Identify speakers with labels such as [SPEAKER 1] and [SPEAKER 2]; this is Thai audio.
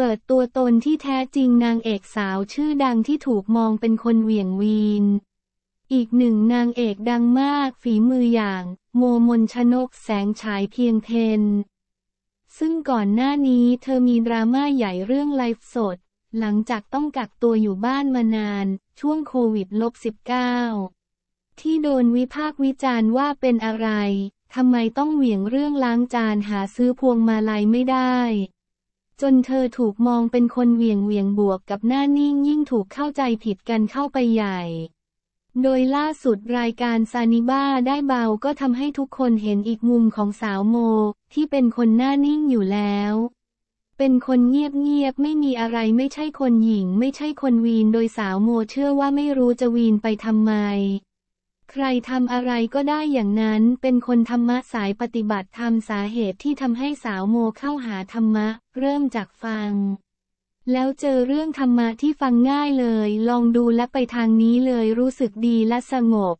[SPEAKER 1] เปิดตัวตนที่แท้จริงนางเอกสาวชื่อดังที่ถูกมองเป็นคนเหวี่ยงวีน อีกหนึ่งนางเอกดังมากฝีมืออย่าง โมมนชนกแสงฉายเพียงเพนซึ่งก่อนหน้านี้เธอมีดราม่าใหญ่เรื่องไลฟ์สด หลังจากต้องกักตัวอยู่บ้านมานาน ช่วงโควิดลบ19ที่โดนวิพากษ์วิจารณ์ว่าเป็นอะไร ทำไมต้องเหวี่ยงเรื่องล้างจานหาซื้อพวงมาลัยไม่ได้จนเธอถูกมองเป็นคนเหวี่ยงเวียงบวกกับหน้านิ่งยิ่งถูกเข้าใจผิดกันเข้าไปใหญ่ โดยล่าสุดรายการซานิบ้าได้เบาก็ทำให้ทุกคนเห็นอีกมุมของสาวโม ที่เป็นคนหน้านิ่งอยู่แล้ว เป็นคนเงียบๆไม่มีอะไรไม่ใช่คนหญิง ไม่ใช่คนวีนโดยสาวโมเชื่อว่าไม่รู้จะวีนไปทำไมใครทำอะไรก็ได้อย่างนั้น เป็นคนธรรมะสายปฏิบัติธรรมสาเหตุที่ทำให้สาวโมเข้าหาธรรมะ เริ่มจากฟัง แล้วเจอเรื่องธรรมะที่ฟังง่ายเลย ลองดูและไปทางนี้เลย รู้สึกดีและสงบ